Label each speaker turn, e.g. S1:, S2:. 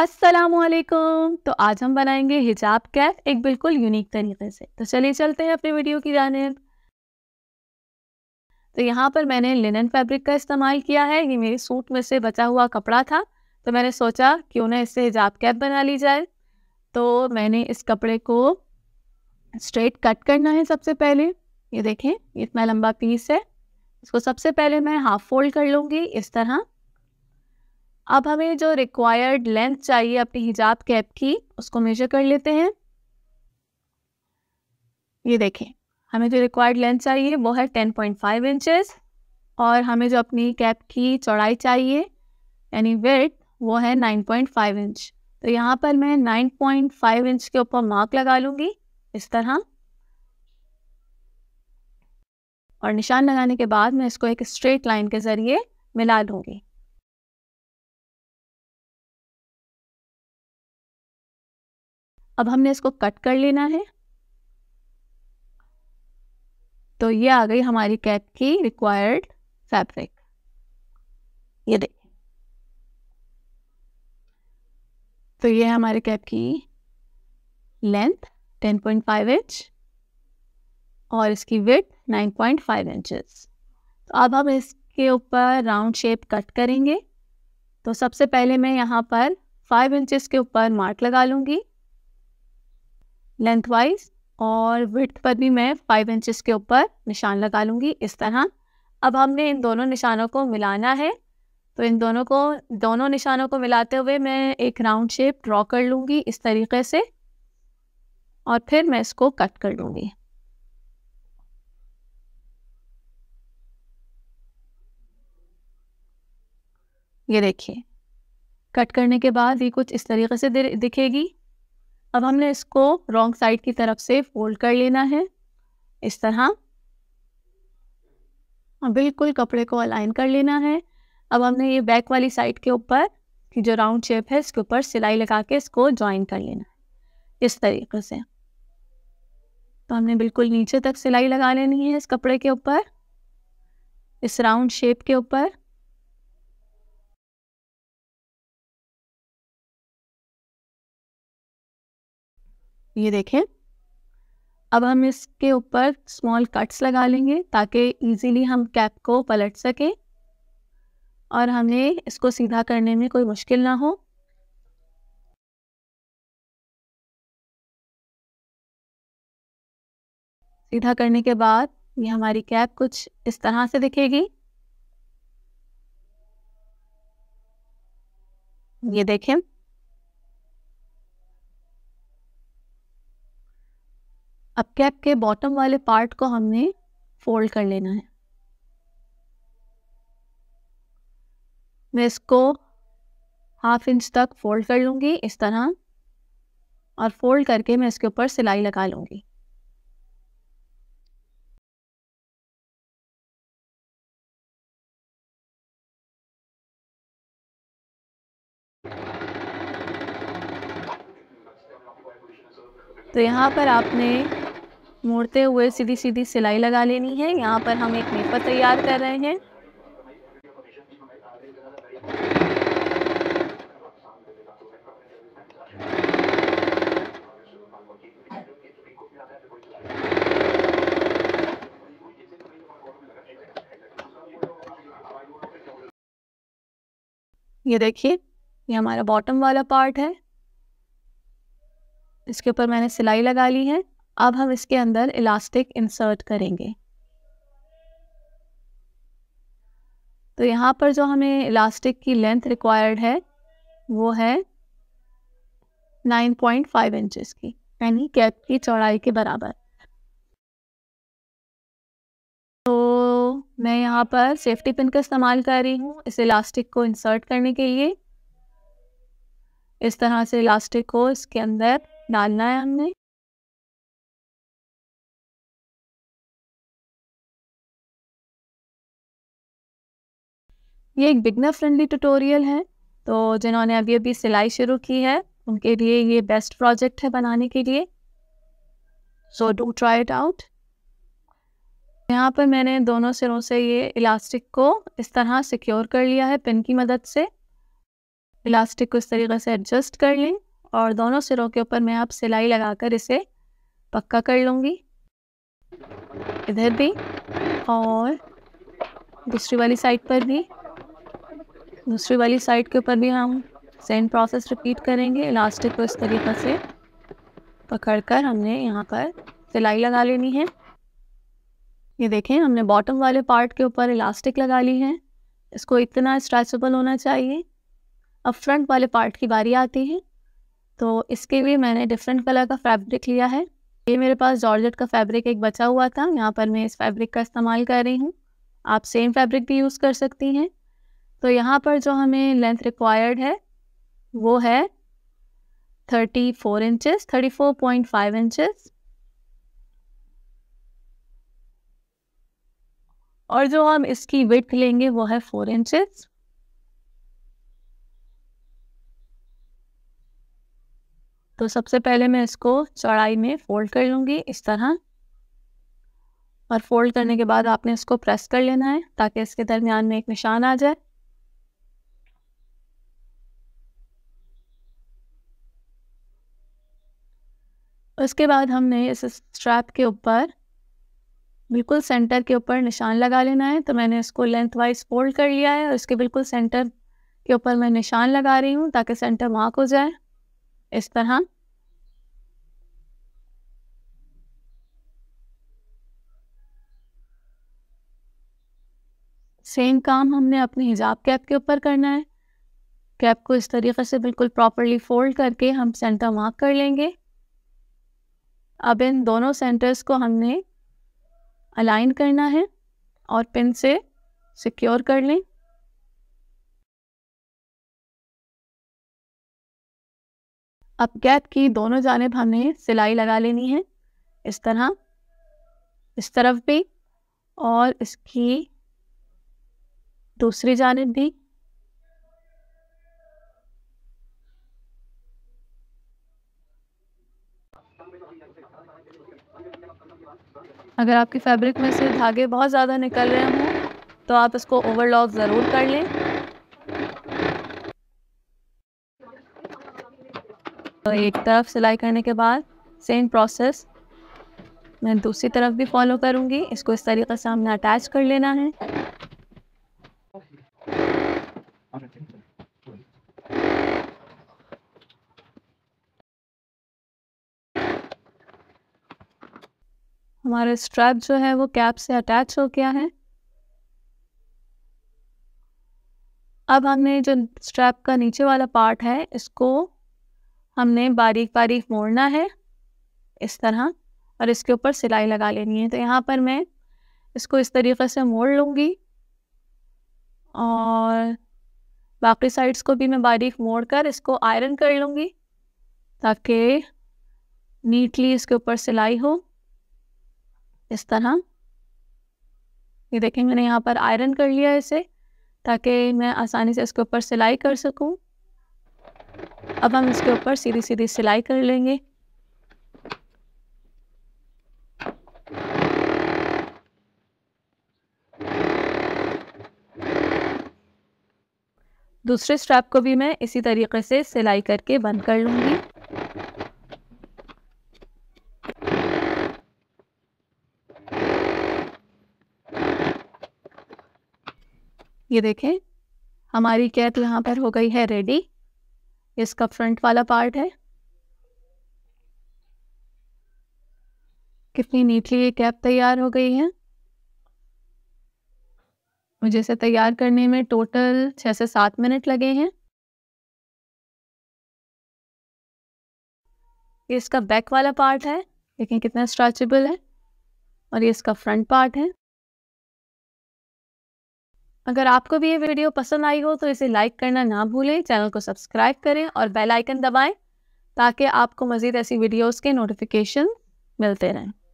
S1: वालेकुम तो आज हम बनाएंगे हिजाब कैप एक बिल्कुल यूनिक तरीके से तो चलिए चलते हैं
S2: अपने वीडियो की जानब तो यहाँ पर मैंने लिनन फैब्रिक का इस्तेमाल किया है ये मेरे सूट में से बचा हुआ कपड़ा था तो मैंने सोचा क्यों ना इससे हिजाब कैप बना ली जाए तो मैंने इस कपड़े को स्ट्रेट कट करना है सबसे पहले ये देखें इतना लंबा पीस है इसको सबसे पहले मैं हाफ फोल्ड कर लूँगी इस तरह अब हमें जो रिक्वायर्ड लेंथ चाहिए अपनी हिजाब कैप की उसको मेजर कर लेते हैं ये देखें हमें जो रिक्वायर्ड लेंथ चाहिए वो है 10.5 पॉइंट और हमें जो अपनी कैप की चौड़ाई चाहिए यानी वेट वो है 9.5 इंच तो यहाँ पर मैं 9.5 इंच के ऊपर मार्क लगा लूँगी इस तरह
S1: और निशान लगाने के बाद मैं इसको एक स्ट्रेट लाइन के ज़रिए मिला लूँगी अब हमने इसको कट कर लेना है
S2: तो ये आ गई हमारी कैप की रिक्वायर्ड फैब्रिक ये देखिए तो ये है हमारे कैप की लेंथ 10.5 इंच और इसकी विथ 9.5 पॉइंट इंचज तो अब हम इसके ऊपर राउंड शेप कट करेंगे तो सबसे पहले मैं यहाँ पर 5 इंचेस के ऊपर मार्क लगा लूँगी लेंथ वाइज और विथ पर भी मैं फाइव इंचज़ के ऊपर निशान लगा लूँगी इस तरह अब हमने इन दोनों निशानों को मिलाना है तो इन दोनों को दोनों निशानों को मिलाते हुए मैं एक राउंड शेप ड्रॉ कर लूँगी इस तरीके से और फिर मैं इसको कट कर लूँगी ये देखिए कट करने के बाद ये कुछ इस तरीके से दिखेगी अब हमने इसको रॉन्ग साइड की तरफ से फोल्ड कर लेना है इस तरह बिल्कुल कपड़े को अलाइन कर लेना है अब हमने ये बैक वाली साइड के ऊपर की जो राउंड शेप है इसके ऊपर सिलाई लगा के इसको ज्वाइन कर लेना है इस तरीके से तो हमने बिल्कुल
S1: नीचे तक सिलाई लगा लेनी है इस कपड़े के ऊपर इस राउंड शेप के ऊपर ये देखें अब हम इसके
S2: ऊपर स्मॉल कट्स लगा लेंगे ताकि इजीली हम कैप को पलट सकें
S1: और हमें इसको सीधा करने में कोई मुश्किल ना हो सीधा करने के बाद ये हमारी कैप कुछ इस तरह से दिखेगी
S2: ये देखें अब कैप के बॉटम वाले पार्ट को हमने फोल्ड कर लेना है मैं इसको हाफ इंच तक फोल्ड कर लूँगी इस तरह
S1: और फोल्ड करके मैं इसके ऊपर सिलाई लगा लूँगी तो यहाँ पर आपने मोड़ते
S2: हुए सीधी सीधी सिलाई लगा लेनी है यहाँ पर हम एक मेपर तैयार कर रहे हैं ये देखिए ये हमारा बॉटम वाला पार्ट है इसके ऊपर मैंने सिलाई लगा ली है अब हम इसके अंदर इलास्टिक इंसर्ट करेंगे तो यहाँ पर जो हमें इलास्टिक की लेंथ रिक्वायर्ड है वो है 9.5 पॉइंट इंचज़ की यानी कैप की चौड़ाई के बराबर तो मैं यहाँ पर सेफ्टी पिन का इस्तेमाल कर रही हूँ इस इलास्टिक को इंसर्ट करने के लिए इस तरह से
S1: इलास्टिक को इसके अंदर डालना है हमने ये एक बिगनर फ्रेंडली ट्यूटोरियल है तो जिन्होंने अभी अभी सिलाई शुरू की है
S2: उनके लिए ये बेस्ट प्रोजेक्ट है बनाने के लिए so do try it out यहाँ पर मैंने दोनों सिरों से ये इलास्टिक को इस तरह सिक्योर कर लिया है पिन की मदद से इलास्टिक को इस तरीके से एडजस्ट कर लें और दोनों सिरों के ऊपर मैं आप सिलाई लगाकर इसे पक्का कर लूँगी इधर भी और दूसरी वाली साइड पर भी दूसरी वाली साइड के ऊपर भी हम सेम प्रोसेस रिपीट करेंगे इलास्टिक को इस तरीके से पकड़कर हमने यहाँ पर सिलाई लगा लेनी है ये देखें हमने बॉटम वाले पार्ट के ऊपर इलास्टिक लगा ली है इसको इतना स्ट्रेचेबल होना चाहिए अब फ्रंट वाले पार्ट की बारी आती है तो इसके लिए मैंने डिफरेंट कलर का फैब्रिक लिया है ये मेरे पास जॉर्जेट का फैब्रिक एक बचा हुआ था यहाँ पर मैं इस फैब्रिक का इस्तेमाल कर रही हूँ आप सेम फैब्रिक भी यूज़ कर सकती हैं तो यहाँ पर जो हमें लेंथ रिक्वायर्ड है वो है thirty four inches thirty four point five inches और जो हम इसकी विथ लेंगे वो है फोर इंचेस तो सबसे पहले मैं इसको चौड़ाई में फोल्ड कर लूँगी इस तरह और फोल्ड करने के बाद आपने इसको प्रेस कर लेना है ताकि इसके दरमियान में एक निशान आ जाए उसके बाद हमने इस स्ट्रैप के ऊपर बिल्कुल सेंटर के ऊपर निशान लगा लेना है तो मैंने इसको लेंथ वाइज फोल्ड कर लिया है और इसके बिल्कुल सेंटर के ऊपर मैं निशान लगा रही हूँ ताकि सेंटर मार्क हो जाए इस तरह सेम काम हमने अपने हिजाब कैप के ऊपर करना है कैप को इस तरीके से बिल्कुल प्रॉपरली फोल्ड करके हम सेंटर मार्क कर लेंगे अब इन दोनों सेंटर्स को हमने
S1: अलाइन करना है और पिन से सिक्योर कर लें अब गैप की दोनों जानब हमने सिलाई लगा लेनी है इस तरह
S2: इस तरफ भी और इसकी दूसरी जानब भी अगर आपके फैब्रिक में से धागे बहुत ज़्यादा निकल रहे हों तो आप इसको ओवरलॉक ज़रूर कर लें तो एक तरफ सिलाई करने के बाद सेम प्रोसेस मैं दूसरी तरफ भी फॉलो करूँगी इसको इस तरीके से हमने अटैच कर लेना है हमारा स्ट्रैप जो है वो कैप से अटैच हो गया है अब हमने जो स्ट्रैप का नीचे वाला पार्ट है इसको हमने बारीक बारीक मोड़ना है इस तरह और इसके ऊपर सिलाई लगा लेनी है तो यहाँ पर मैं इसको इस तरीके से मोड़ लूँगी और बाकी साइड्स को भी मैं बारीक मोड़ कर इसको आयरन कर लूँगी ताकि नीटली इसके ऊपर सिलाई हो इस तरह ये देखें मैंने यहाँ पर आयरन कर लिया है इसे ताकि मैं आसानी से इसके ऊपर सिलाई कर सकूँ अब हम इसके ऊपर सीधी सीधी सिलाई कर लेंगे दूसरे स्ट्रैप को भी मैं इसी तरीके से सिलाई करके बंद कर लूँगी ये देखें हमारी कैप यहाँ पर हो गई है रेडी इसका फ्रंट वाला पार्ट है कितनी नीटली ये कैप
S1: तैयार हो गई है मुझे इसे तैयार करने में टोटल छः से सात मिनट लगे हैं ये इसका बैक वाला पार्ट है देखें कितना स्ट्रेचेबल है और ये इसका फ्रंट पार्ट है अगर आपको भी ये
S2: वीडियो पसंद आई हो तो इसे लाइक करना ना भूलें चैनल को सब्सक्राइब करें और बेल आइकन दबाएं
S1: ताकि आपको मज़ीद ऐसी वीडियोस के नोटिफिकेशन मिलते रहें